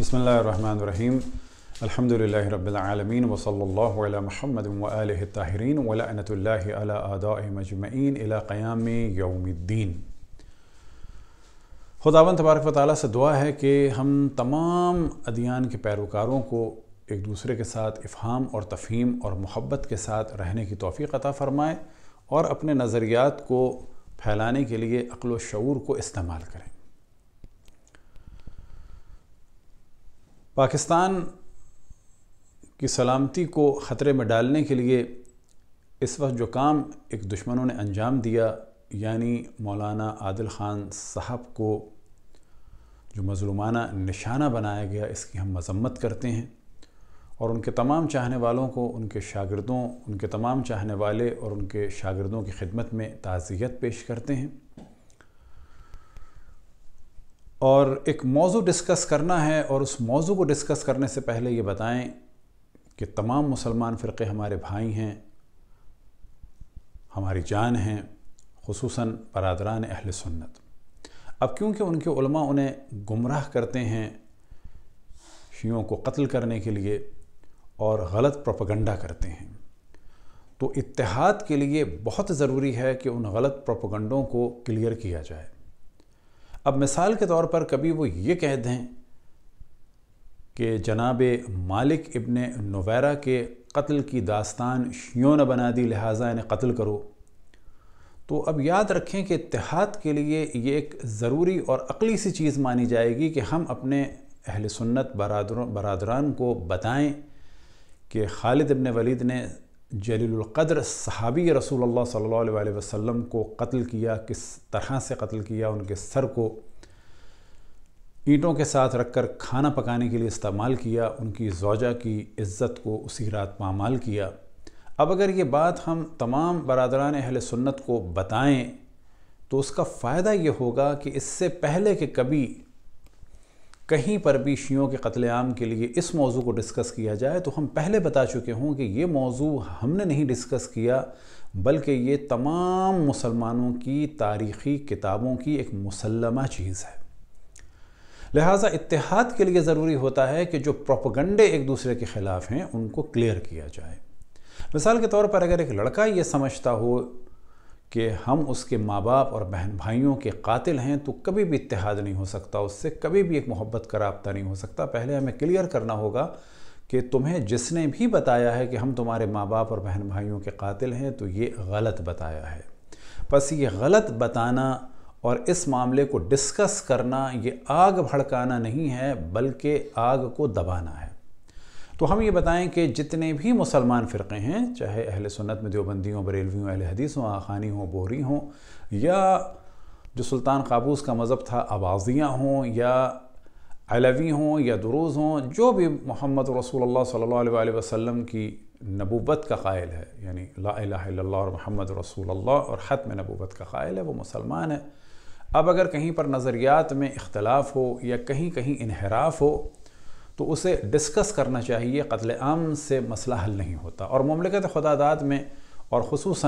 बसमीम अलहमदिल्ला रबालमीन वसल महमद ताहरीन वलानतल आदा मजमैन क़याम यौमद्दीन खुदावन तबारक वाली से दुआ है कि हम तमाम अदियान के पैरोकारों को एक दूसरे के साथ इफ़ाम और तफ़हीम और मोहब्बत के साथ रहने की तोफ़ी अता फ़रमाए और अपने नज़रियात को फैलाने के लिए अक्ल शूर को इस्तेमाल करें पाकिस्तान की सलामती को ख़तरे में डालने के लिए इस वक्त जो काम एक दुश्मनों ने अंजाम दिया यानी मौलाना आदिल ख़ान साहब को जो मजलूमाना निशाना बनाया गया इसकी हम मजम्मत करते हैं और उनके तमाम चाहने वालों को उनके शागिर्दों उनके तमाम चाहने वाले और उनके शागिर्दों की खिदमत में ताज़ियत पेश करते हैं और एक मौजू डिस्कस करना है और उस मौजू को डिस्कस करने से पहले ये बताएं कि तमाम मुसलमान फ़िरक़े हमारे भाई हैं हमारी जान हैं खूस बरदरान अहल सुन्नत अब क्योंकि उनके उलमा उन्हें गुमराह करते हैं शीयों को कत्ल करने के लिए और गलत प्रोपगंडा करते हैं तो इतिहाद के लिए बहुत ज़रूरी है कि उन गलत प्रोपगंडों को क्लियर किया जाए अब मिसाल के तौर पर कभी वो ये कह दें कि जनाब मालिक इबन नवैरा के कत्ल की दास्तान शियों ने बना दी लिहाजा इन्हें कत्ल करो तो अब याद रखें कि इतिहाद के लिए ये एक ज़रूरी और अकली सी चीज़ मानी जाएगी कि हम अपने अहल सुन्नत बरदर बरदरान को बताएं कि खालिद इबन वलीद ने जलीलक़द्र सहाबी रसूल अल्लाह सल्लल्लाहु अलैहि वसल्लम को कत्ल किया किस तरह से कत्ल किया उनके सर को ईंटों के साथ रखकर खाना पकाने के लिए इस्तेमाल किया उनकी जौजा की इज़्ज़त को उसी रात पामाल किया अब अगर ये बात हम तमाम बरदरान अहल सुन्नत को बताएं तो उसका फ़ायदा ये होगा कि इससे पहले कि कभी कहीं पर भी शियों के कत्लेआम के लिए इस मौजू को डिस्कस किया जाए तो हम पहले बता चुके हों कि ये मौजू हमने नहीं डिस्कस किया बल्कि ये तमाम मुसलमानों की तारीख़ी किताबों की एक मुसलमा चीज़ है लिहाजा इतिहाद के लिए ज़रूरी होता है कि जो प्रोपगंडे एक दूसरे के ख़िलाफ़ हैं उनको क्लियर किया जाए मिसाल के तौर पर अगर एक लड़का ये समझता हो कि हम उसके माँ बाप और बहन भाइयों के कातिल हैं तो कभी भी इतिहाद नहीं हो सकता उससे कभी भी एक मोहब्बत का रबता नहीं हो सकता पहले हमें क्लियर करना होगा कि तुम्हें जिसने भी बताया है कि हम तुम्हारे माँ बाप और बहन भाइयों के कातिल हैं तो ये गलत बताया है बस ये गलत बताना और इस मामले को डिस्कस करना ये आग भड़काना नहीं है बल्कि आग को दबाना है तो हम ये बताएं कि जितने भी मुसलमान फ़िरक़े हैं चाहे अहल सुन्नत में देवबंदी हों बरेलवी हों अहल हदीस हों आखानी हों बोरी हों या जो सुल्तान काबूस का मज़हब था आवाज़ियाँ हों या अलवी हों या दुरूज हों जो भी मोहम्मद रसूल सल्ला वसम की नबूबत का कायल है यानी ला और मोहम्मद रसूल और ख़त में नबूबत का कायल है वो मुसलमान है अब अगर कहीं पर नज़रियात में इख्तलाफ हो या कहीं कहीं इनहराफ हो तो उसे डिस्कस करना चाहिए कत्ल आम से मसला हल नहीं होता और ममलिकत खुदादात में और खसूस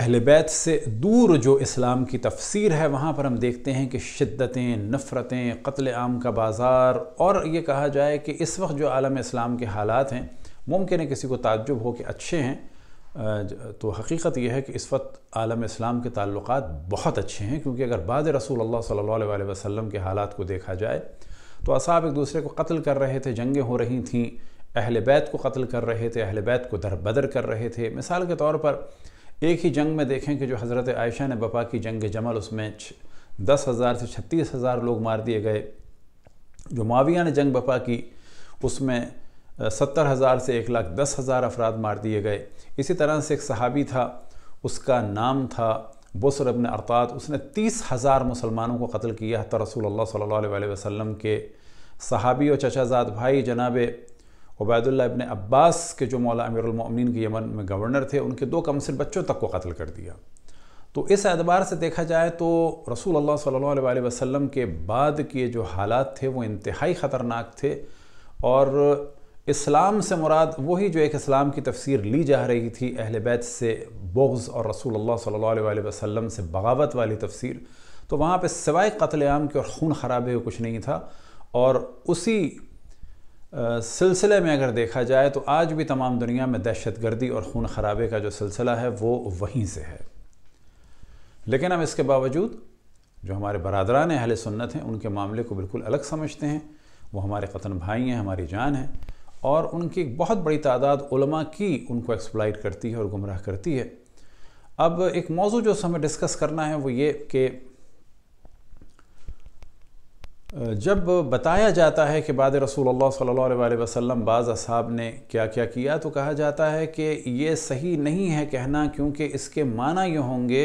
अहल बैत से दूर जो इस्लाम की तफसीर है वहाँ पर हम देखते हैं कि शिद्दतें नफ़रतें कत्ल आम का बाज़ार और ये कहा जाए कि इस वक्त जो आलम इस्लाम के हालात हैं मुमकिन है किसी को ताजुब हो कि अच्छे हैं तो हकीकत यह है कि इस वक्त आलम इस्लाम के ताल्लुक बहुत अच्छे हैं क्योंकि अगर बाद रसूल अल्लाह सल्ला वसम के हालात को देखा जाए तो असाब एक दूसरे को कत्ल कर रहे थे जंगें हो रही थी अहल बैत को कत्ल कर रहे थे अहल बैत को दर बदर कर रहे थे मिसाल के तौर पर एक ही जंग में देखें कि जो हज़रत आयशा ने बपा की जंग जमल उसमें दस हज़ार से छत्तीस हज़ार लोग मार दिए गए जो माविया ने जंग बपा की उसमें सत्तर हज़ार से एक लाख दस हज़ार अफराद मार दिए गए इसी तरह से एक सहाबी था उसका नाम था बसर अबन अरतात उसने तीस हज़ार मुसलमानों को कत्ल किया था रसूल सल्ला वसम के सहाबी और चचाजाद भाई जनाब उबैदुल्ला अबन अब्बास के जो मौला अमीरमिन के यमन में गवर्नर थे उनके दो कम से बच्चों तक को कत्ल कर दिया तो इस एतबार से देखा जाए तो रसूल अल्लाह सल्ला वसम के बाद के जो हालात थे वो इंतहाई ख़तरनाक थे और इस्लाम से मुराद वही जो एक इस्लाम की तफसीर ली जा रही थी अहल बैत से बोग्ज़ और रसूल अल्लाह सल्लल्लाहु अलैहि वसल्लम से बगावत वाली तफसीर तो वहाँ पे सिवाय कत्लेआम के और खून खराबे को कुछ नहीं था और उसी सिलसिले में अगर देखा जाए तो आज भी तमाम दुनिया में दहशत गर्दी और खून खराबे का जो सिलसिला है वो वहीं से है लेकिन हम इसके बावजूद जो हमारे बरदरान अहल सुन्नत हैं उनके मामले को बिल्कुल अलग समझते हैं वो हमारे कतन भाई हैं हमारी जान है और उनकी एक बहुत बड़ी तादाद उलमा की उनको एक्सप्लाइट करती है और गुमराह करती है अब एक मौजू जो हमें डिस्कस करना है वो ये कि जब बताया जाता है कि बाद रसूल अल्लाह सल्लल्लाहु अलैहि वसल्लम बाज़ असाब ने क्या क्या किया तो कहा जाता है कि ये सही नहीं है कहना क्योंकि इसके माना ये होंगे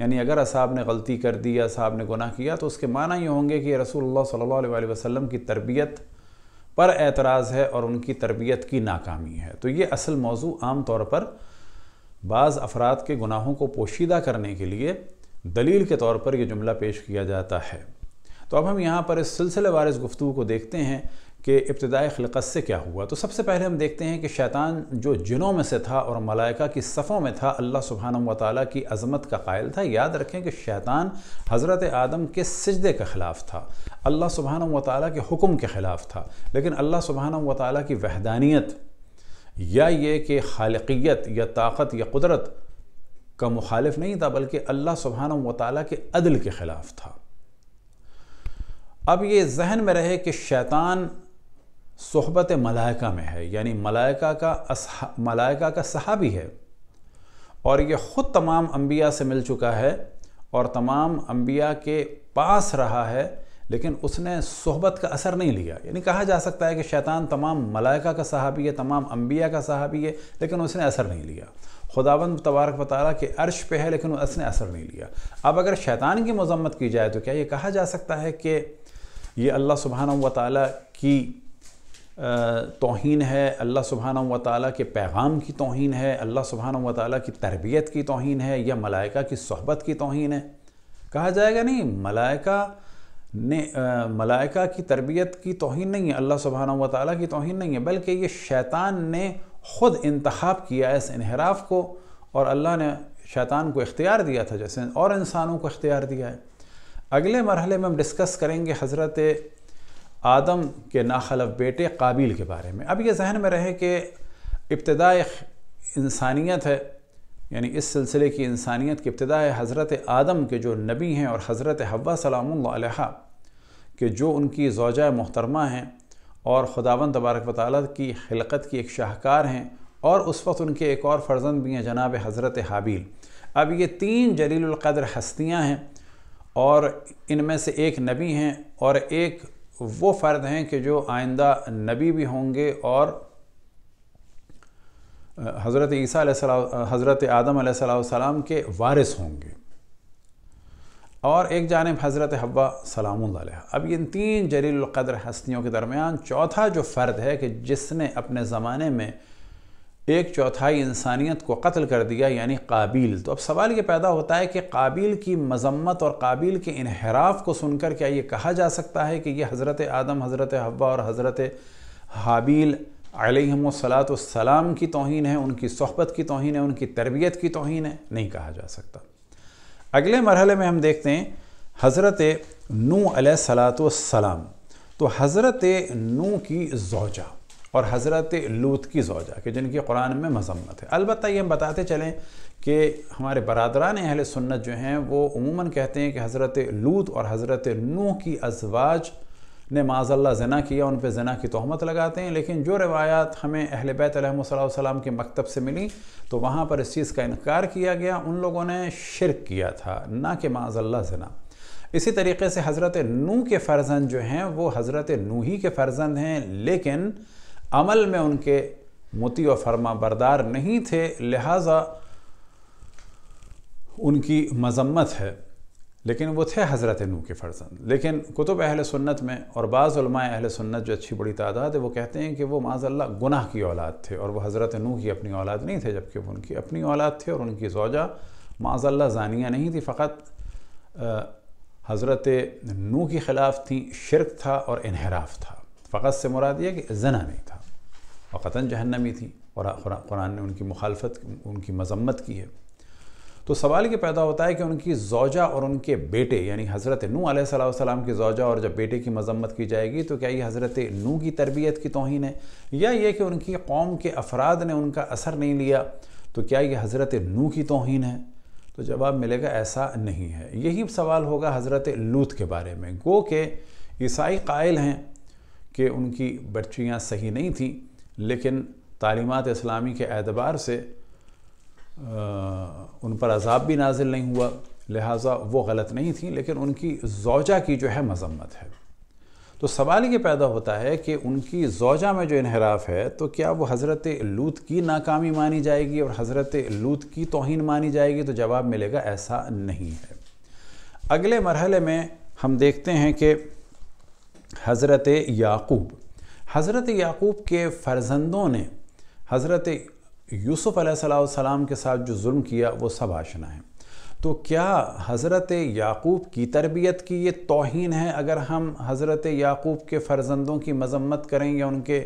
यानी अगर असाब ने गलती कर दी या असाब ने गुनाह किया तो उसके माना ये होंगे कि रसूल अल्लाह सल्लल्लाहु अलैहि वसल्लम की तरबियत पर एतराज़ है और उनकी तरबियत की नाकामी है तो ये असल मौजू आम तौर पर बाज़ अफराद के गुनाहों को पोशीदा करने के लिए दलील के तौर पर यह जुमला पेश किया जाता है तो अब हम यहाँ पर इस सिलसिले इस गुफ्तु को देखते हैं कि इब्तदाई खिलकत से क्या हुआ तो सबसे पहले हम देखते हैं कि शैतान जो जिनों में से था और मलाइका की सफ़ों में था अल्लाह सुबहान वाली की अज़मत का कायल था याद रखें कि शैतान हज़रत आदम के सजदे के ख़िलाफ़ था अल्लाह सुबहान वाली के हुक्म के ख़िलाफ़ था लेकिन अल्लाह सुबहान वाली की वहदानियत या ये कि खालकियत या ताकत या कुदरत का मुखालिफ नहीं था बल्कि अल्लाह सुबहान वाली के अदल के ख़िलाफ़ था अब ये जहन में रहे कि शैतान सोहबत मलाइका में है यानी मलाइका का मलाइका का सहाबी है और ये ख़ुद तमाम अम्बिया से मिल चुका है और तमाम अम्बिया के पास रहा है लेकिन उसने सोहबत का असर नहीं लिया यानी कहा जा सकता है कि शैतान तमाम मलाइका का सहाबी है तमाम अम्बिया का सहाबी है लेकिन उसने असर नहीं लिया खुदावन तबारक वाली के अर्श पे है लेकिन उसने असर नहीं लिया अब अगर शैतान की मजम्मत की जाए तो क्या ये कहा जा सकता है कि ये अल्लाह सुबहाना व ताली की तोहन है अल्लाह सुबहाना व ताली के पैगाम की तोहन है अल्लाह सुबहाना व ताली की तरबियत की तोहन है या मलाइका की सहबत की तोहन है कहा जाएगा नहीं मलाइका ने मलाइका की तरबियत की तोहन नहीं है अल्लाह सुबहाना व ताली की तोहन नहीं है बल्कि ये शैतान ने ख़ुद इंतखब किया है इस इनहराफ को और अल्लाह ने शैतान को इख्तियार दिया था जैसे और इंसानों को इख्तियार दिया है अगले मरहले में हम डिस्कस करेंगे हज़रत आदम के नाखलफ बेटे काबिल के बारे में अब ये जहन में रहे कि इब्तदा इंसानियत है यानी इस सिलसिले की इंसानियत की इब्तदा हज़रत आदम के जो नबी हैं और हज़रत हवा सलाम के जो उनकी जौजा मोहतरमा हैं और खुदावन तबारक वाली की खिलकत की एक शाहकार हैं और उस वक्त उनके एक और फर्जंद भी हैं जनाब हज़रत हाबील अब ये तीन जलीलक़द्र हस्तियाँ हैं और इनमें से एक नबी हैं और एक वो फ़र्द हैं कि जो आइंदा नबी भी होंगे और हज़रत ईसा हज़रत आदम सलाम के वारिस होंगे और एक जानब हज़रत हब्बा सलाम अब इन तीन जरील कदर हस्तियों के दरमियान चौथा जो फ़र्द है कि जिसने अपने ज़माने में एक चौथाई इंसानियत को कत्ल कर दिया यानी काबिल तो अब सवाल ये पैदा होता है कि काबिल की मजम्मत और काबिल के इनहराफ को सुनकर क्या ये कहा जा सकता है कि ये हज़रत आदम हज़रत हवा और हज़रत हाबील सलाम की तोहन है उनकी सहबत की तोहन है उनकी तरबियत की तोहन है नहीं कहा जा सकता अगले मरहले में हम देखते हैं हज़रत नू सलाम तो हज़रत नू की जोजा और हज़रत लूत की जोजा कि जिनकी कुरान में मजम्मत है अलबत्त ये हम बताते चलें कि हमारे बरदरान अहल सुन्नत जो हैं वो उमूमा कहते हैं कि हज़रत लूत और हज़रत नूह की अजवाज ने माजल्ला जना किया उन पर जना की तहमत लगाते हैं लेकिन जो रवायात हमें अहल बैतम के मकतब से मिली तो वहाँ पर इस चीज़ का इनकार किया गया उन लोगों ने शिरक किया था ना कि माजल्ला जना इसी तरीके से हज़रत नू के फ़र्जंद जो हैं वो हज़रत नू ही के फ़र्जंद हैं लेकिन अमल में उनके मोती व फरमा बरदार नहीं थे लिहाजा उनकी मजम्मत है लेकिन वो थे हज़रत नू के फर्जंद लेकिन कुतुब अहल सुन्नत में और बाज़ अहल सुन्नत जो अच्छी बड़ी तादाद है वो कहते हैं कि वो माजल्ला गुनाह की औलाद थे और वह हज़रत नू की अपनी औलाद नहीं थे जबकि वो उनकी अपनी औलाद थे और उनकी जोजा माजल्ला जानिया नहीं थी फ़कत हज़रत नू के ख़िलाफ़ थी शिरक था और इनहराफ था फ़कत से मुराद यह कि जना नहीं था वक़ता जहन्नमी थी और कुरान ने उनकी मुखालफत उनकी मजम्मत की है तो सवाल ये पैदा होता है कि उनकी जौजा और उनके बेटे यानी हज़रत नू आसम की जौजा और जब बेटे की मजम्मत की जाएगी तो क्या ये हज़रत नू की तरबियत की तोहन है या ये कि उनकी कौम के अफराद ने उनका असर नहीं लिया तो क्या ये हज़रत नू की तोहन है तो जवाब मिलेगा ऐसा नहीं है यही सवाल होगा हज़रत लूत के बारे में गो के ईसाई कायल हैं कि उनकी बच्चियाँ सही नहीं थीं लेकिन तालीमत इस्लामी के एतबार से आ, उन पर अजाब भी नाजिल नहीं हुआ लिहाजा वो गलत नहीं थी लेकिन उनकी जोज़ा की जो है मजम्मत है तो सवाल ये पैदा होता है कि उनकी जोजा में जो इनहराफ है तो क्या वो हज़रत लूत की नाकामी मानी जाएगी और हज़रत लूत की तोहन मानी जाएगी तो जवाब मिलेगा ऐसा नहीं है अगले मरहले में हम देखते हैं कि हज़रत याकूब हज़रत याकूब के फ़र्जंदों ने हज़रत यूसुफ़ सलाम के साथ जो जुल्म किया वो सब आशना है तो क्या हज़रत याकूब की तरबियत की ये तोहन है अगर हम हज़रत याकूब के फ़र्जंदों की मजम्मत करें या उनके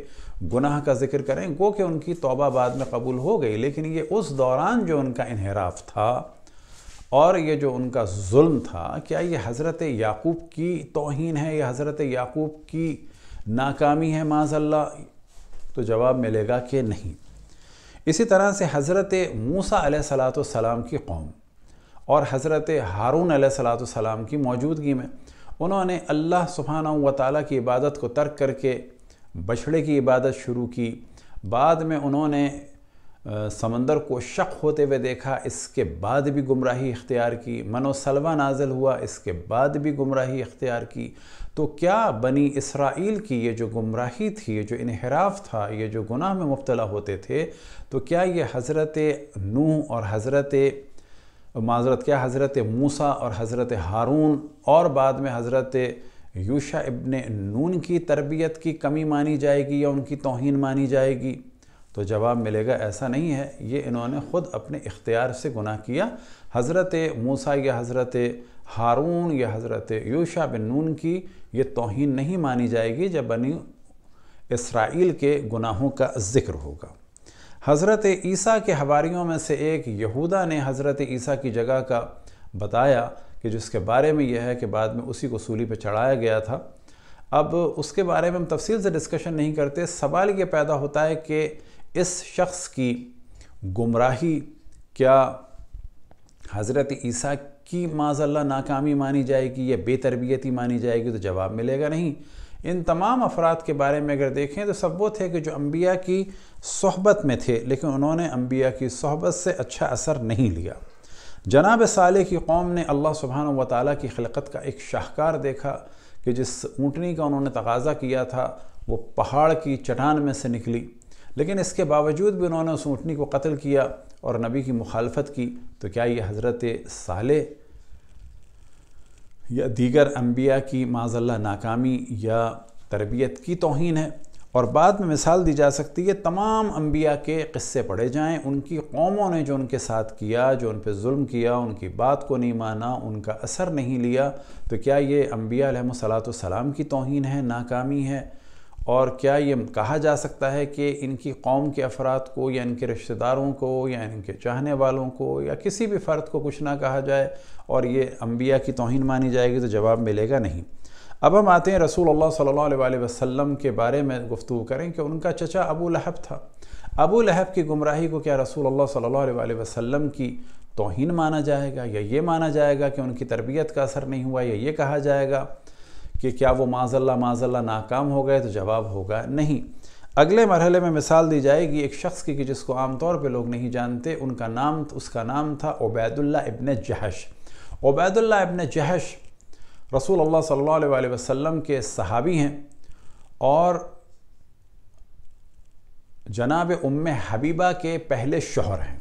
गुनाह का जिक्र करें गो कि उनकी तोबा बाद में कबूल हो गई लेकिन ये उस दौरान जो उनका इनहराफ था और ये जो उनका जुल्म था क्या ये हज़रत याकूब की तोहन है या हज़रत याकूब की नाकामी है माजल्ला तो जवाब मिलेगा कि नहीं इसी तरह से हज़रत मूसा सलाम की कौम और हज़रत हारून सलाम की मौजूदगी में उन्होंने अल्लाह सुबहाना व ताली की इबादत को तर्क करके बछड़े की इबादत शुरू की बाद में उन्होंने समंदर को शक होते हुए देखा इसके बाद भी गुमराही इख्तियार की मनोसलवा नाजिल नाजल हुआ इसके बाद भी गुमराही इख्तियार की तो क्या बनी इसराइल की ये जो गुमराही थी ये जो इनहराफ था ये जो गुनाह में मुबतला होते थे तो क्या ये हज़रत नूह और हज़रत माजरत क्या हज़रत मूसा और हज़रत हारून और बाद में हज़रत यूशा इबन नून की तरबियत की कमी मानी जाएगी या उनकी तोहन मानी जाएगी तो जवाब मिलेगा ऐसा नहीं है ये इन्होंने ख़ुद अपने इख्तियार से गुनाह किया हज़रत मूसा या हज़रत हारून या हज़रत यूशा बिन नून की ये तोहन नहीं मानी जाएगी जब बनी इसराइल के गुनाहों का ज़िक्र होगा हज़रत ईसा के हवारीयों में से एक यहूदा ने हज़रत ईसा की जगह का बताया कि जिसके बारे में यह है कि बाद में उसी को सूली पर चढ़ाया गया था अब उसके बारे में हम तफसील से डिस्कशन नहीं करते सवाल ये पैदा होता है कि इस शख्स की गुमराही क्या हज़रत ईसा की माजल्ला नाकामी मानी जाएगी या बेतरबियती मानी जाएगी तो जवाब मिलेगा नहीं इन तमाम अफराद के बारे में अगर देखें तो सब वो थे कि जो अम्बिया की सहबत में थे लेकिन उन्होंने अम्बिया की सहबत से अच्छा असर नहीं लिया जनाब साले की कौम ने अल्लाह सुबहान व ताली की खिलकत का एक शाहकार देखा कि जिस ऊँटनी का उन्होंने तकाजा किया था वो पहाड़ की चटान में से निकली लेकिन इसके बावजूद भी उन्होंने उस ऊँटनी को कत्ल किया और नबी की मुखालफत की तो क्या ये हज़रत साले या दीगर अम्बिया की माजल्ला नाकामी या तरबियत की तोहन है और बाद में मिसाल दी जा सकती है तमाम अम्बिया के क़स्से पढ़े जाएँ उनकी कौमों ने जो उनके साथ किया जो उन पर म किया उनकी बात को नहीं माना उनका असर नहीं लिया तो क्या ये अम्बिया सलाम की तोहन है नाकामी है और क्या ये कहा जा सकता है कि इनकी कौम के अफराद को या इनके रिश्तेदारों को या इनके चाहने वालों को या किसी भी फ़र्द को कुछ ना कहा जाए और ये अम्बिया की तोहन मानी जाएगी तो जवाब मिलेगा नहीं अब हम आते हैं रसूल अल्लाह सल्लल्लाहु अलैहि वसल्लम के बारे में गुफ्तु करें कि उनका चचा अबू लहब था अबू लहब की गुमराही को क्या रसूल अल्लाह सल्लल्लाहु अलैहि वसल्लम की तोहन माना जाएगा या ये माना जाएगा कि उनकी तरबियत का असर नहीं हुआ या ये कहा जाएगा कि क्या वो माजल्ला माजल्ला नाकाम हो गए तो जवाब होगा नहीं अगले मरहले में मिसाल दी जाएगी एक शख्स की कि जिसको तौर पर लोग नहीं जानते उनका नाम उसका नाम था ओबैदुल्ला इबन जहश ओबैदुल्ला इबन जहश रसूल अल्लाह सल्लल्लाहु अलैहि वसल्लम के सहाबी हैं और जनाब उम हबीबा के पहले शोहर हैं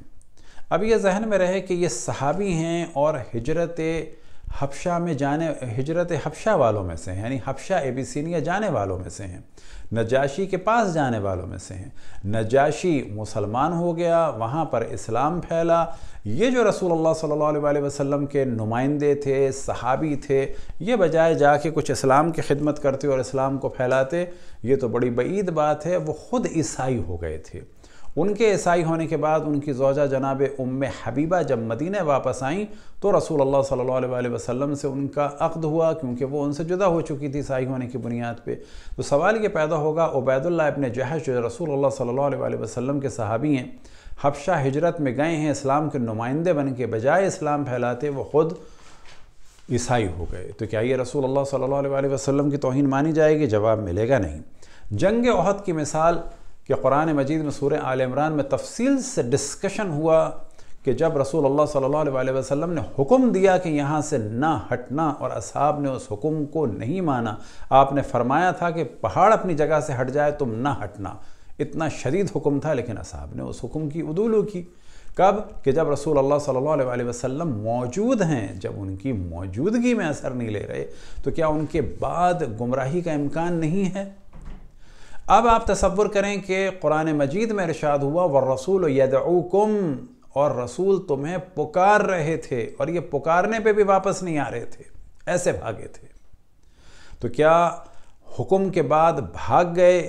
अब ये जहन में रहे कि ये सहाबी हैं और हिजरत हफ्शा में जाने हिजरत हफ्शा वालों में से हैं यानी हफ्शा एबिसिनिया जाने वालों में से हैं नजाशी के पास जाने वालों में से हैं नजाशी मुसलमान हो गया वहाँ पर इस्लाम फैला ये जो रसूल अल्लाह सल्लल्लाहु अलैहि वसल्लम के नुमाइंदे थे सहाबी थे ये बजाय जाके कुछ इस्लाम की खिदमत करते और इस्लाम को फैलाते ये तो बड़ी बईद बात है वो ख़ुद ईसाई हो गए थे उनके ईसाई होने के बाद उनकी जोजा जनाब उम हबीबा जब मदीना वापस आईं तो रसूल अल्लाह सल्लल्लाहु अलैहि वसल्लम से उनका अक्द हुआ क्योंकि वो उनसे जुदा हो चुकी थी ईसाई होने की बुनियाद पे तो सवाल ये पैदा होगा उबैदुल्ला अपने जहश जो रसूल अल्लाह सल्ला वसलम के सहाबी हैं हफशा हजरत में गए हैं इस्लाम के नुमाइंदे बन के बजाय इस्लाम फैलाते वो ख़ुद ईसाई हो गए तो क्या ये रसूल अल्लाह सल्ला वसलम की तोहन मानी जाएगी जवाब मिलेगा नहीं जंग अहद की मिसाल कि कुरान मजीद में सूर आल इमरान में तफसील से डिस्कशन हुआ कि जब रसूल अल्लाह सल्लल्लाहु अलैहि वसल्लम ने हुक्म दिया कि यहाँ से ना हटना और असहाब ने उस हुक्म को नहीं माना आपने फरमाया था कि पहाड़ अपनी जगह से हट जाए तुम ना हटना इतना शदीद हुक्म था लेकिन असहाब ने उस हुक्म की उदूलू की कब कि जब रसूल अल्लाह सल्लल्लाहु अलैहि वसल्लम मौजूद हैं जब उनकी मौजूदगी में असर नहीं ले रहे तो क्या उनके बाद गुमराही का इम्कान नहीं है अब आप तस्वुर करें कि कुरान मजीद में इरशाद हुआ व रसूल यदऊकुम और रसूल तुम्हें पुकार रहे थे और ये पुकारने पे भी वापस नहीं आ रहे थे ऐसे भागे थे तो क्या हुक्म के बाद भाग गए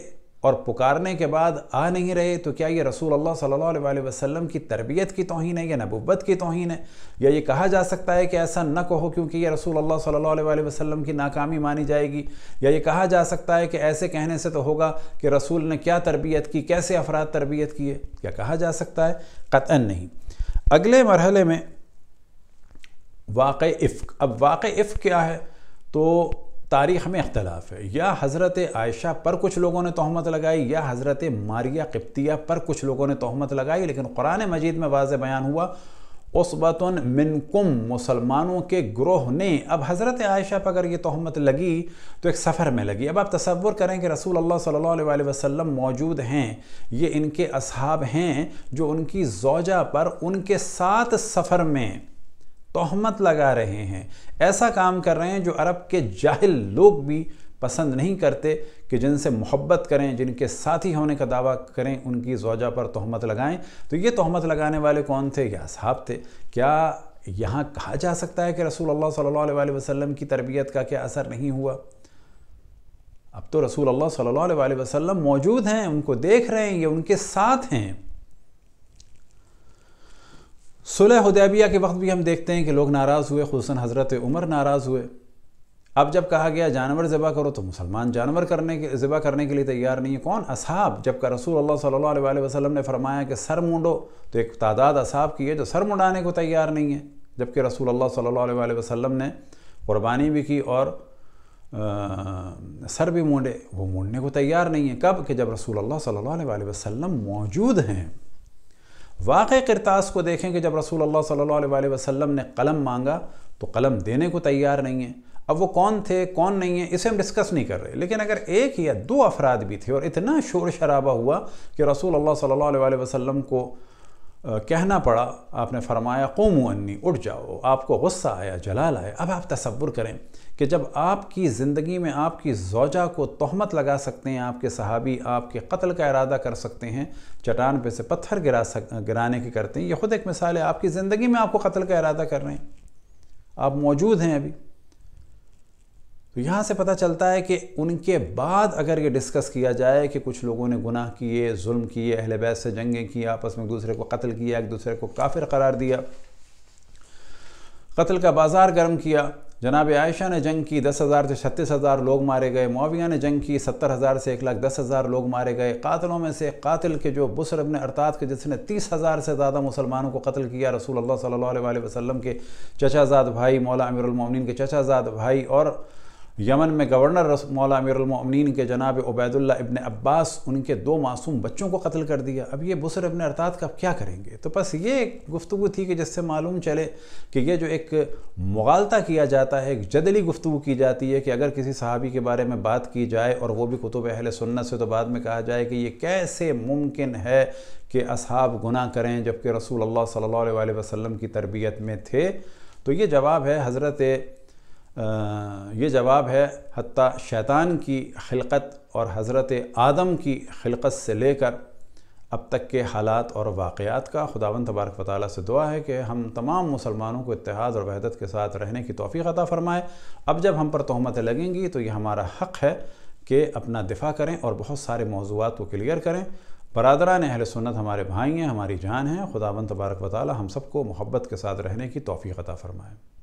और पुकारने के बाद आ नहीं रहे तो क्या ये रसूल अल्लाह सल्लल्लाहु अलैहि वसल्लम की तरबियत की तोहन है या नबुबत की तोहन है या ये कहा जा सकता है कि ऐसा न कहो क्योंकि ये रसूल अल्लाह सल्लल्लाहु अलैहि वसल्लम की नाकामी मानी जाएगी या ये कहा जा सकता है कि ऐसे कहने से तो होगा कि रसूल ने क्या तरबियत की कैसे अफराद तरबियत की है क्या कहा जा सकता है कतन नहीं अगले मरहले में वाक़ इफ़ अब वाक़ इफ़ क्या है तो तारीख़ में अख्तलाफ है या हज़रत आयशा पर कुछ लोगों ने तहमत लगाई या हज़रत मारिया कप्तिया पर कुछ लोगों ने तहमत लगाई लेकिन कुरान मजीद में वाज बयान हुआ उसबतन मिनकुम मुसलमानों के ग्रोह ने अब हज़रत आयशा पर अगर ये तहमत लगी तो एक सफ़र में लगी अब आप तस्वुर करें कि रसूल अल्लाह सल्ला अलैहि मौजूद हैं ये इनके असहाब हैं जो उनकी जौजा पर उनके साथ सफ़र में तोहमत लगा रहे हैं ऐसा काम कर रहे हैं जो अरब के जाहिल लोग भी पसंद नहीं करते कि जिनसे मोहब्बत करें जिनके साथी होने का दावा करें उनकी जोजा पर तहमत लगाएं तो ये तहमत लगाने वाले कौन थे या साहब थे क्या यहाँ कहा जा सकता है कि रसूल अल्लाह सल्लल्लाहु अलैहि वसल्लम की तरबियत का क्या असर नहीं हुआ अब तो रसूल अल्लाह सल्लल्लाहु अलैहि वसल्लम मौजूद हैं उनको देख रहे हैं ये उनके साथ हैं सुलह हदैबिया के वक्त भी हम देखते हैं कि लोग नाराज़ हुए खूस हज़रत उमर नाराज़ हुए अब जब कहा गया जानवर ज़बा करो तो मुसलमान जानवर करने के ज़बा करने के लिए तैयार नहीं है कौन असहाब जब का रसूल अल्लाह सल्लल्लाहु अलैहि वसल्लम ने फरमाया कि सर मुंडो तो एक तादाद असहाब की है जो सर मुंडाने को तैयार नहीं है जबकि रसूल अल्लाह सल्लल्लाहु अलैहि वसल्लम ने क़ुरबानी भी की और आ, सर भी मूँडे वो मूँडने को तैयार नहीं है कब कि जब रसूल अल्लाह सल्लल्लाहु अलैहि वसल्लम मौजूद हैं वाक़ करतास को देखें कि जब रसूल अल्लाह सल्लल्लाहु अलैहि वसल्लम ने कलम मांगा तो कलम देने को तैयार नहीं है अब वो कौन थे कौन नहीं है इसे हम डिस्कस नहीं कर रहे लेकिन अगर एक या दो अफराद भी थे और इतना शोर शराबा हुआ कि रसूल अल्लाह सल्लल्लाहु अलैहि वसल्लम को कहना पड़ा आपने फरमाया कौम अन्नी उठ जाओ आपको गुस्सा आया जलाल आया अब आप तस्वुर करें कि जब आपकी ज़िंदगी में आपकी जोजा को तहमत लगा सकते हैं आपके सहाबी आपके कत्ल का इरादा कर सकते हैं चटान पे से पत्थर गिरा सक गिराने की करते हैं ये ख़ुद एक मिसाल है आपकी ज़िंदगी में आपको कत्ल का इरादा कर रहे हैं आप मौजूद हैं अभी तो यहाँ से पता चलता है कि उनके बाद अगर ये डिस्कस किया जाए कि कुछ लोगों ने गुनाह किए जुल्म किए अहल बैस से जंगें की आपस में दूसरे को कत्ल किया एक दूसरे को काफिर करार दिया कत्ल का बाजार गर्म किया जनाब आयशा ने जंग की दस हज़ार से छत्तीस हज़ार लोग मारे गए माविया ने जंग की सत्तर हज़ार से एक लाख दस हज़ार लोग मारे गए कातलों में से कातिल के जो बुसर अपने अरतात के जिसने तीस हज़ार से ज़्यादा मुसलमानों को कत्ल किया रसूल अल्लाह सल्लल्लाहु अलैहि वसल्लम के चचाजाद भाई मौला अमीरमिन के चचाजाद भाई और यमन में गवर्नर मौला अमीरमिन के जनाब उबैदुल्ला इबन अब्बास उनके दो मासूम बच्चों को कत्ल कर दिया अब ये बुसर इबन अरताद का क्या करेंगे तो बस ये एक गुफ्तु थी कि जिससे मालूम चले कि ये जो एक मगालता किया जाता है एक जदली गुफ्तु की जाती है कि अगर किसी सहाबी के बारे में बात की जाए और वो भी कुतुब अहल सुन्नत से तो बाद में कहा जाए कि ये कैसे मुमकिन है कि असहाब गुना करें जबकि रसूल अल्लाह सल्लल्लाहु वसम की तरबियत में थे तो ये जवाब है हज़रत ये जवाब है हती शैतान की खिलकत और हज़रत आदम की खिलकत से लेकर अब तक के हालात और वाक़ात का खुदावन तबारक वाली से दुआ है कि हम तमाम मुसलमानों को इतिहाद और वहदत के साथ रहने की तोफ़ी अदा फ़रमाए अब जब हम पर तहमतें लगेंगी तो ये हमारा हक़ है कि अपना दिफा करें और बहुत सारे मौजूद को क्लियर करें बरदरा अहल सुन्नत हमारे भाई हैं हमारी जान हैं खुदावन तबारक वाली हम सबको मोहब्बत के साथ रहने की तोफ़ी अदा फ़रमाएँ